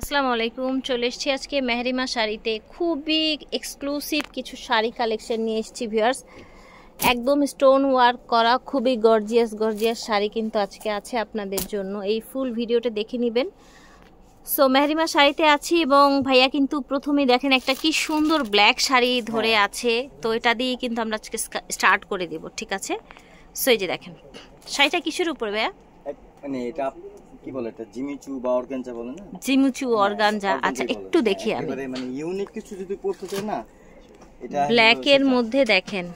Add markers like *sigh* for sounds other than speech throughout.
আসসালামু আলাইকুম চলে এসেছি আজকে মেহরিমা শাড়িতে খুবই এক্সক্লুসিভ কিছু শাড়ি কালেকশন নিয়ে এসেছি ভিউয়ার্স একদম স্টোন ওয়ার্ক করা খুবই গর্জিয়াস গর্জিয়াস শাড়ি কিন্তু আজকে আছে আপনাদের জন্য এই ফুল ভিডিওটা দেখে নেবেন সো মেহরিমা শাড়িতে আছি এবং ভাইয়া কিন্তু প্রথমে দেখেন একটা কি সুন্দর ব্ল্যাক শাড়ি ধরে হ্যাঁ। আছে তো এটা দিয়ে কিন্তু আমরা আজকে স্টার্ট করে দেব ঠিক আছে সো এই যে দেখেন শাড়িটা কিসের উপরে ভাইয়া মানে এটা কি বলে এটা জিমিচু বা অর্গানজা বলে না জিমিচু অর্গানজা আচ্ছা একটু দেখি আমি এবারে মানে ইউনিক কিছু যদি পড়তে চাই না এটা ব্ল্যাক এর মধ্যে দেখেন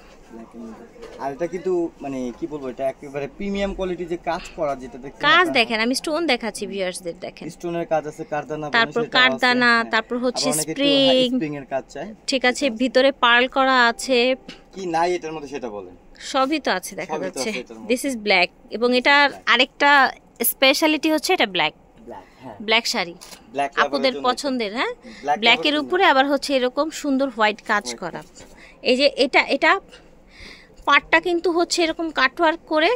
আর এটা কিন্তু মানে কি বলবো এটা একেবারে প্রিমিয়াম কোয়ালিটি যে কাজ করা যেটা দেখেন কাজ দেখেন আমি স্টোন দেখাচ্ছি ভিউয়ার্সদের দেখেন স্টোনের কাজ আছে কারদানা তারপর কারদানা হ্যাঁ। তারপর হচ্ছে স্প্রিং স্প্রিং এর কাজ চাই ঠিক আছে ভিতরে পার্ল করা আছে কি নাই এটার মধ্যে সেটা বলেন সবই তো আছে দেখা যাচ্ছে দিস ইজ ব্ল্যাক এবং এটার আরেকটা স্পেশালিটি হচ্ছে এটা ব্ল্যাক ব্ল্যাক শাড়ি আপুদের পছন্দের হ্যাঁ ব্ল্যাকের উপরে আবার হচ্ছে এরকম সুন্দর হোয়াইট কাজ করা এই যে এটা এটা পাটটা কিন্তু হচ্ছে এরকম কাটওয়ার্ক করে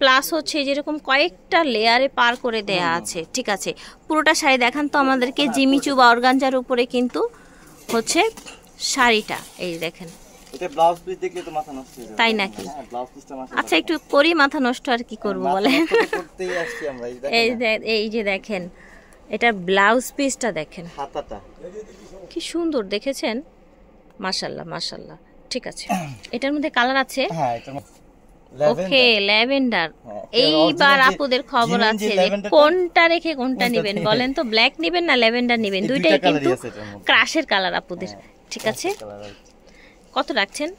প্লাস হচ্ছে যেরকম কয়েকটা লেয়ারে পার করে দেয়া আছে ঠিক আছে পুরোটা শাড়ি দেখান তো আমাদেরকে হ্যাঁ, জিমিচু বা অর্গানজার উপরে কিন্তু হচ্ছে শাড়িটা এই দেখেন তাই নাকি হ্যাঁ, আচ্ছা একটু করি মাথা নষ্ট আর কি করবো বলে করতেই আসছি আমরা এই যে দেখেন এটা ব্লাউজ পিসটা দেখেন হাতাটা কি সুন্দর দেখেছেন মাশাআল্লাহ মাশাআল্লাহ ঠিক আছে এটার মধ্যে কালার আছে হ্যাঁ, ওকে ল্যাভেন্ডার হ্যাঁ, এইবার আপুদের খবর আছে যে কোনটা রেখে কোনটা নেবেন বলেন তো ব্ল্যাক নেবেন না ল্যাভেন্ডার নেবেন দুইটাই কিন্তু ক্রাশের কালার আপুদের ঠিক আছে কত রাখছেন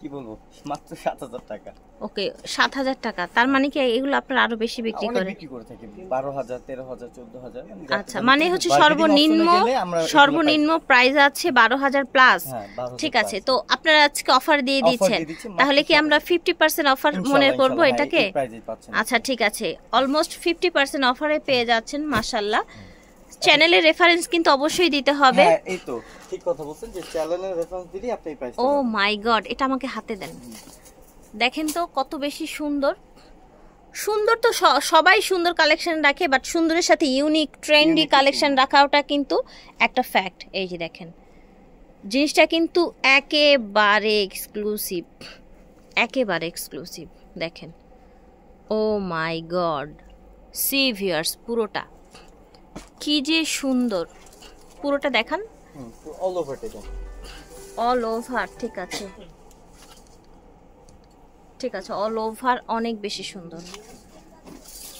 কি বলবো মাত্র 7000 টাকা ওকে সাত হাজার টাকা তার মানে কি এগুলো আপনারা আরো বেশি বিক্রি করেন বিক্রি করে থাকি 12000 13000 14000 আচ্ছা মানে হচ্ছে সর্বনিম্ন সর্বনিম্ন প্রাইস আছে বারো হাজার প্লাস হ্যাঁ, ঠিক আছে তো আপনারা আজকে অফার দিয়ে দিচ্ছেন তাহলে কি আমরা ফিফটি পার্সেন্ট অফার মনে করব হ্যাঁ, এটাকে আচ্ছা ঠিক আছে অলমোস্ট ফিফটি পার্সেন্ট অফারে পেয়ে যাচ্ছেন মাশাআল্লাহ চ্যানেলের রেফারেন্স কিন্তু অবশ্যই দিতে হবে হ্যাঁ, এই তো ঠিক কথা বলছেন যে চ্যানেলের রেফারেন্স দিলি আপনি পাইছেন ও মাই গড এটা আমাকে হাতে দেন দেখেন তো কত বেশি সুন্দর সুন্দর তো সবাই সুন্দর কালেকশন রাখে বাট সুন্দরের সাথে ইউনিক ট্রেন্ডি কালেকশন রাখাটা কিন্তু একটা ফ্যাক্ট এই যে দেখেন জিনিসটা কিন্তু একেবারে এক্সক্লুসিভ একেবারে এক্সক্লুসিভ দেখেন ও মাই গড সি পুরোটা কি যে সুন্দর পুরোটা দেখান অল ওভার অল ওভার ঠিক আছে ঠিক আছে অল ওভার অনেক বেশি সুন্দর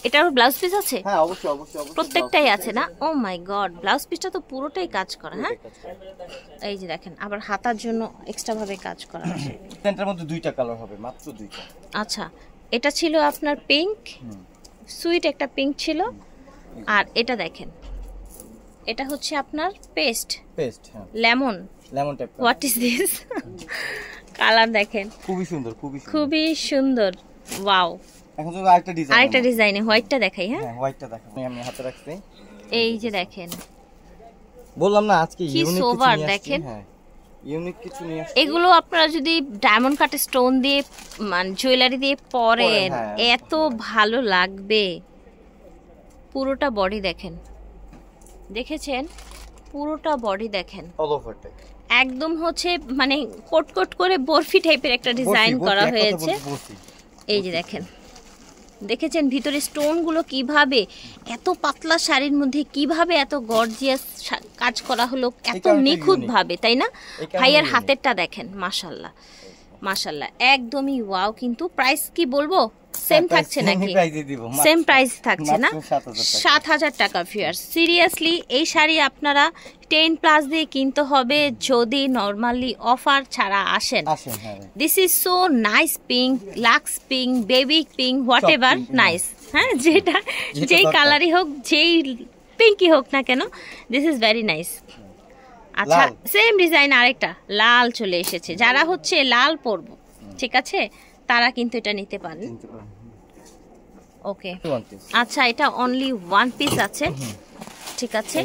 এটার ব্লাউজ পিস আছে হ্যাঁ অবশ্যই অবশ্যই প্রত্যেকটাই আছে না ও মাই গড ব্লাউজ পিসটা তো পুরোটাই কাজ করা হ্যাঁ এই যে দেখেন আবার হাতার জন্য এক্সট্রা ভাবে কাজ করা আছে *coughs* প্যান্টের মধ্যে দুইটা কালার হবে মাত্র দুইটা আচ্ছা এটা ছিল আপনার পিঙ্ক সুইট একটা পিঙ্ক ছিল আর এটা দেখেন এটা হচ্ছে আপনার পেস্ট পেস্ট হ্যাঁ lemon lemon type what is this colour দেখেন খুবই সুন্দর খুবই সুন্দর খুবই সুন্দর ওয়াও এখন তো আরেকটা ডিজাইন আরেকটা ডিজাইনে হোয়াইটটা দেখাই হ্যাঁ হ্যাঁ হোয়াইটটা দেখাই আমি হাতে রাখছি এই যে দেখেন বললাম না আজকে ইউনিক হ্যাঁ, কিছু নিয়ে দেখেন হ্যাঁ ইউনিক কিছু নিয়ে আসছে এগুলো আপনারা যদি ডায়মন্ড কাট স্টোন দিয়ে মানে জুয়েলারি দিয়ে পরেন হ্যাঁ, এত ভালো লাগবে পুরোটা বডি দেখেন দেখেছেন পুরোটা বডি দেখেন একদম হচ্ছে মানে কোট কোট করে বরফি টাইপের একটা ডিজাইন করা হয়েছে এই যে দেখেন দেখেছেন ভিতরে স্টোনগুলো কিভাবে এত পাতলা শাড়ির মধ্যে কিভাবে এত গর্জিয়াস কাজ করা হলো এত নিখুঁতভাবে তাই না ভাইয়ার হাতেরটা দেখেন মাশাল্লাহ মাশাল্লাহ একদমই ওয়াও কিন্তু প্রাইস কি বলবো সেম থাকছে নাকি সেম প্রাইস থাকছে না সাত হাজার টাকা ফিয়ার সিরিয়াসলি এই শাড়ি আপনারা টেন প্লাস দিয়ে কিনতে হবে যদি নর্মালি অফার ছাড়া আসেন this is so nice pink Lux pink baby pink whatever nice হ্যাঁ যেটা *laughs* যেই কালারই হোক যেই পিঙ্কই হোক না কেন দিস ইজ ভেরি নাইস আচ্ছা সেম ডিজাইন আরেকটা লাল চলে এসেছে যারা হচ্ছে লাল পরব ঠিক আছে তারা কিন্তু এটা নিতে পারেন ওকে আচ্ছা এটা অনলি ওয়ান পিস আছে ঠিক আছে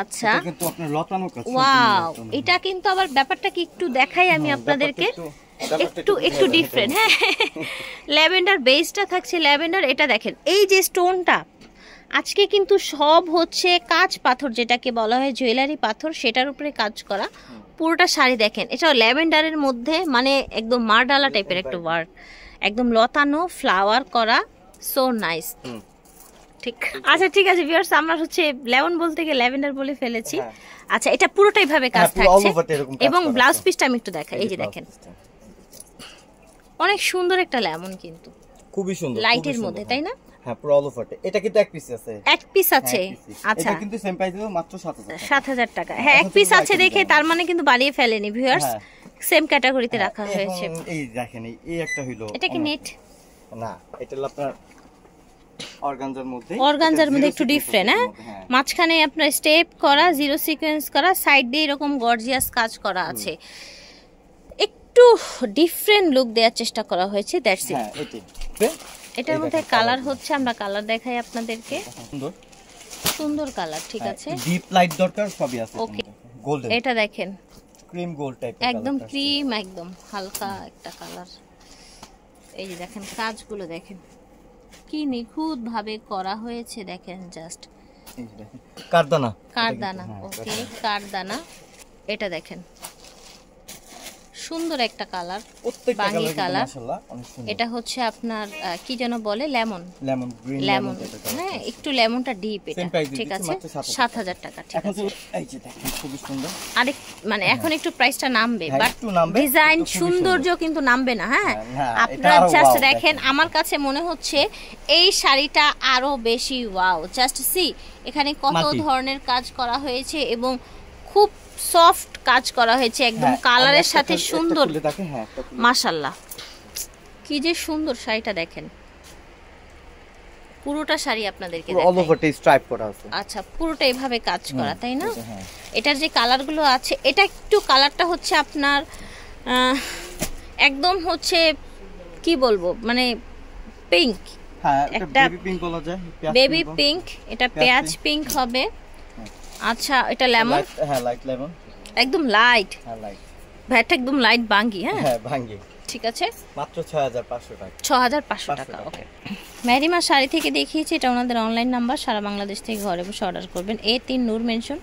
আচ্ছা কিন্তু আপনার লতানো কাজ ওয়াও এটা কিন্তু আবার ব্যাপারটা কি একটু দেখাই আমি আপনাদেরকে একটু একটু ডিফারেন্ট হ্যাঁ ল্যাভেন্ডার *laughs* বেসটা থাকছে ল্যাভেন্ডার এটা দেখেন এই যে স্টোনটা আজকে কিন্তু সব হচ্ছে কাজ পাথর যেটাকে বলা হয় জুয়েলারি পাথর সেটার উপরে কাজ করা পুরোটা শাড়ি দেখেন এছাড়াও ল্যাভেন্ডারের মধ্যে মানে একদম মারডালা টাইপের একটা ওয়ার্ক একদম লতানো ফ্লাওয়ার করা সো নাইস ঠিক আচ্ছা ঠিক আছে ভিউয়ার্স আমরা হচ্ছে লেমন বলতে গিয়ে ল্যাভেন্ডার বলে ফেলেছি হ্যাঁ। আচ্ছা এটা পুরোটাই ভাবে কাজ হ্যাঁ, থাকছে এবং ব্লাউজ পিসটা আমি একটু দেখাই এই যে দেখেন অনেক সুন্দর একটা লেমন কিন্তু খুবই সুন্দর লাইটের মধ্যে তাই হ্যাঁ। না হ্যাঁ পুরো অল এটা কিন্তু এক পিস আছে এক পিস হ্যাঁ, আছে আচ্ছা এটা কিন্তু সেম মাত্র 7000 টাকা হ্যাঁ, হ্যাঁ এক পিস আছে দেখে তার মানে কিন্তু বাড়িয়ে ফেলেনি ভিউয়ার্স সেম ক্যাটাগরিতে রাখা হ্যাঁ, হয়েছে এই দেখেন এই একটা এটা কি নেট না এটা হলো আপনার অর্গানজার মধ্যে অর্গানজার মধ্যে একটু ডিফারেন্ট হ্যাঁ মাঝখানে আপনার স্টেপ করা জিরো সিকোয়েন্স করা সাইড দিয়ে এরকম গর্জিয়াস কাজ করা আছে একটু ডিফারেন্ট লুক দেওয়ার চেষ্টা করা হয়েছে দ্যাটস ইট এটার মধ্যে কালার হচ্ছে আমরা কালার দেখাই আপনাদেরকে সুন্দর সুন্দর কালার ঠিক হ্যাঁ, আছে ডিপ লাইট দরকার সবই আছে ওকে গোল্ডেন এটা দেখেন ক্রিম গোল্ড টাইপ একদম ক্রিম একদম হালকা একটা কালার এই যে দেখেন কাজগুলো দেখেন কি নিখুঁত ভাবে করা হয়েছে দেখেন জাস্ট কারদানা কারদানা ওকে হ্যাঁ, কারদানা এটা দেখেন সুন্দর একটা কালার বাঙ্গি কালার এটা হচ্ছে আপনার কি যেন বলে লেমন লেমন হ্যাঁ একটু লেমনটা ডিপ এটা ঠিক আছে সাত হাজার টাকা ঠিক আছে আরেক মানে এখন একটু প্রাইসটা নামবে হ্যাঁ, বাট ডিজাইন সৌন্দর্য কিন্তু নামবে না হ্যাঁ, হ্যাঁ, হ্যাঁ আপনারা জাস্ট দেখেন আমার কাছে মনে হচ্ছে এই শাড়িটা আরো বেশি ওয়াও জাস্ট সি এখানে কত ধরনের কাজ করা হয়েছে এবং খুব সফট কাজ করা হয়েছে একদম হ্যাঁ, কালারের সাথে সুন্দর হ্যাঁ, মাসাল্লাহ কি যে সুন্দর শাড়িটা দেখেন পুরোটা শাড়ি আপনাদেরকে অল স্ট্রাইপ করা আছে আচ্ছা পুরোটা এভাবে কাজ করা তাই না হ্যাঁ। এটার যে কালারগুলো আছে এটা একটু কালারটা হচ্ছে আপনার একদম হচ্ছে কি বলবো মানে পিঙ্ক একটা বেবি পিঙ্ক এটা পেঁয়াজ পিঙ্ক হবে আচ্ছা এটা লেমন হ্যাঁ লাইট লেমন একদম লাইট হ্যাঁ লাইট ভ্যাট একদম লাইট বাঙ্গি হ্যাঁ হ্যাঁ বাঙ্গি ঠিক আছে মাত্র 6500 টাকা 6500 টাকা ওকে ম্যারিমা শাড়ি থেকে দেখিয়েছি এটা ওনাদের অনলাইন নাম্বার সারা বাংলাদেশ থেকে ঘরে বসে অর্ডার করবেন এ তিন নূর মেনশন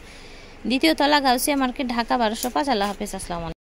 দ্বিতীয় তলা গাউসিয়া মার্কেট ঢাকা বারোশো পাঁচ আল্লাহ হাফিজ আসসালাম